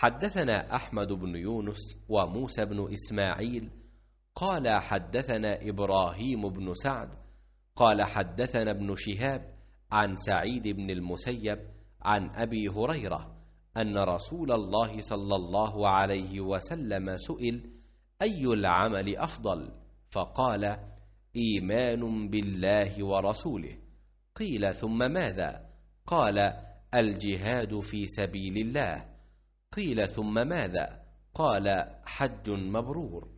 حدثنا أحمد بن يونس وموسى بن إسماعيل قال حدثنا إبراهيم بن سعد قال حدثنا ابن شهاب عن سعيد بن المسيب عن أبي هريرة أن رسول الله صلى الله عليه وسلم سئل أي العمل أفضل فقال إيمان بالله ورسوله قيل ثم ماذا قال الجهاد في سبيل الله قيل ثم ماذا قال حج مبرور